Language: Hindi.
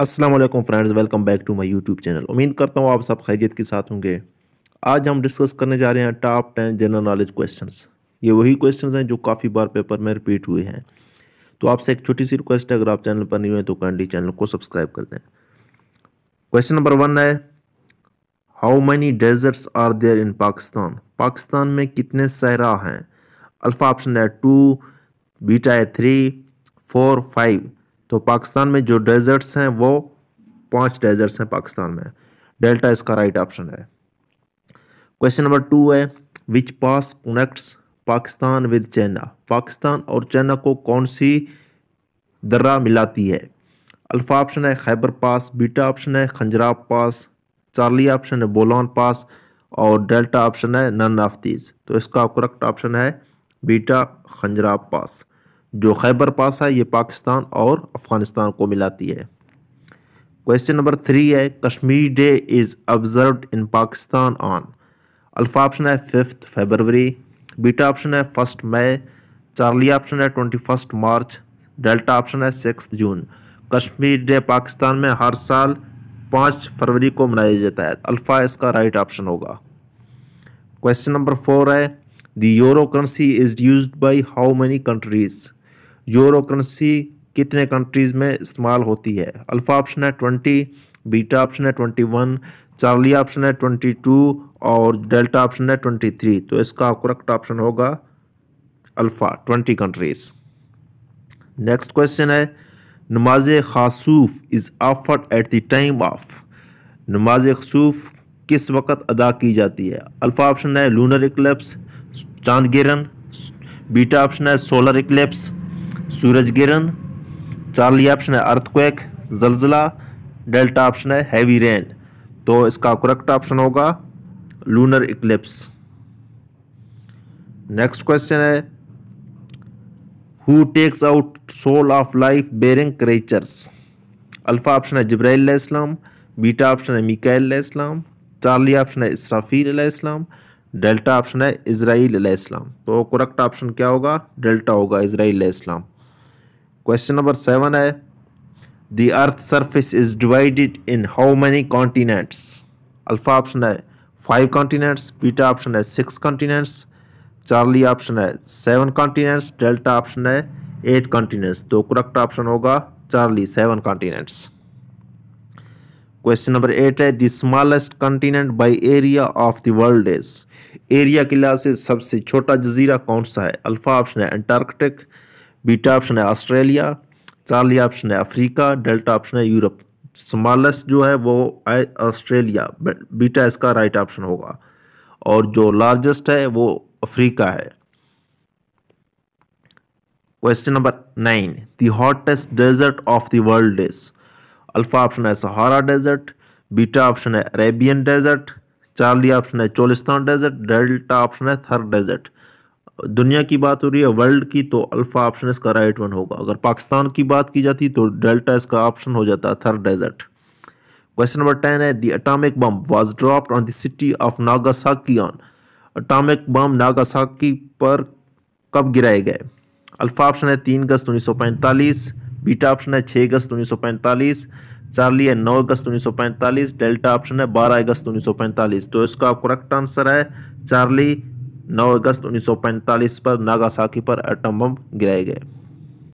अस्सलाम वालेकुम friends welcome back to my YouTube channel उम्मीद करता हूँ आप सब खैरियत के साथ होंगे आज हम डिस्कस करने जा रहे हैं top ten general knowledge questions ये वही क्वेश्चंस हैं जो काफ़ी बार पेपर में रिपीट हुए हैं तो आपसे एक छोटी सी रिक्वेस्ट है अगर आप चैनल पर नहीं हुए तो काइंडली चैनल को सब्सक्राइब कर दें क्वेश्चन नंबर वन है how many deserts are there in Pakistan Pakistan में कितने सहरा हैं अल्फ़ा ऑप्शन है टू बीटा है थ्री फोर फाइव तो पाकिस्तान में जो डेजर्ट्स हैं वो पांच डेजर्ट्स हैं पाकिस्तान में डेल्टा इसका राइट ऑप्शन है क्वेश्चन नंबर टू है which pass connects Pakistan with China Pakistan और चाइना को कौन सी दर्रा मिलाती है अल्फ़ा ऑप्शन है खैबर पास बीटा ऑप्शन है खंजराब पास चार्ली ऑप्शन है बोलान पास और डेल्टा ऑप्शन है नन ऑफ दीज तो इसका करेक्ट ऑप्शन है बीटा खंजराब पास जो खैबर पास है ये पाकिस्तान और अफ़गानिस्तान को मिलाती है क्वेश्चन नंबर थ्री है Kashmir day is observe in Pakistan on alpha option है फिफ्थ फेबरवरी बीटा ऑप्शन है फर्स्ट मई चार्ली ऑप्शन है twenty first March delta option है six June Kashmir day Pakistan में हर साल पाँच फरवरी को मनाया जाता है अल्फ़ा इसका राइट ऑप्शन होगा क्वेश्चन नंबर फोर है the euro currency is use by how many countries euro currency कितने कंट्रीज़ में इस्तेमाल होती है अल्फ़ा ऑप्शन है ट्वेंटी बीटा ऑप्शन है ट्वेंटी वन चार्ली ऑप्शन है ट्वेंटी टू और डेल्टा ऑप्शन है ट्वेंटी थ्री तो इसका करेक्ट ऑप्शन होगा alpha twenty countries next question है नमाज खासूफ is offered at the time of नमाज खसूफ किस वक्त अदा की जाती है अल्फ़ा ऑप्शन है लूनर इक्लिप्स चांद गिरन बीटा ऑप्शन है सोलर इक्लिप्स सूरज गिरन चार्ली ऑप्शन है अर्थक्वेक जलजला डेल्टा ऑप्शन है हैवी रेन तो इसका करेक्ट ऑप्शन होगा लूनर इक्लिप्स नेक्स्ट क्वेश्चन है who takes out soul of life bearing creatures alpha option है जब्राइल इस्लाम बीटा ऑप्शन है मिकाइल इस्लाम चार्ली ऑप्शन है इसराफील इस्लाम डेल्टा ऑप्शन है इसराइल इस्लाम तो करेक्ट ऑप्शन क्या होगा डेल्टा होगा इसराइल इस्लाम क्वेश्चन नंबर सेवन है the earth surface is divided in how many continents alpha option है फाइव कॉन्टीनेंट्स बीटा ऑप्शन है सिक्स कॉन्टीनेंट्स चार्ली ऑप्शन है सेवन कॉन्टीनेंट्स डेल्टा ऑप्शन है एट कॉन्टीनेंट्स तो करेक्ट ऑप्शन होगा Charlie seven continents question number eight है the smallest continent by area of the world is area के लिहाज से सबसे छोटा जजीरा कौन सा है अल्फा ऑप्शन है एंटार्कटिक बीटा ऑप्शन है ऑस्ट्रेलिया चार्ली ऑप्शन है अफ्रीका डेल्टा ऑप्शन है यूरोप स्मॉलेस्ट जो है वो ऑस्ट्रेलिया बीटा इसका राइट ऑप्शन होगा और जो लार्जेस्ट है वो अफ्रीका है question number nine the hottest desert of the world is alpha option है सहारा डेजर्ट बीटा ऑप्शन है अरेबियन डेजर्ट चार्ली ऑप्शन है चोलिस्तान डेजर्ट डेल्टा ऑप्शन है थर डेजर्ट दुनिया की बात हो रही है वर्ल्ड की तो अल्फ़ा ऑप्शन इसका राइट वन होगा अगर पाकिस्तान की बात की जाती तो डेल्टा इसका ऑप्शन हो जाता third desert question number ten है the atomic bomb was dropped on the city of Nagasaki on atomic bomb Nagasaki पर कब गिराए गए अल्फ़ा ऑप्शन है तीन अगस्त उन्नीस सौ पैंतालीस बीटा ऑप्शन है छः अगस्त उन्नीस सौ पैंतालीस चार्ली है नौ अगस्त उन्नीस सौ पैंतालीस डेल्टा ऑप्शन है बारह अगस्त उन्नीस सौ पैंतालीस तो इसका करेक्ट आंसर है चार्ली 9 अगस्त 1945 पर नागासाकी पर एटम बम गिराए गए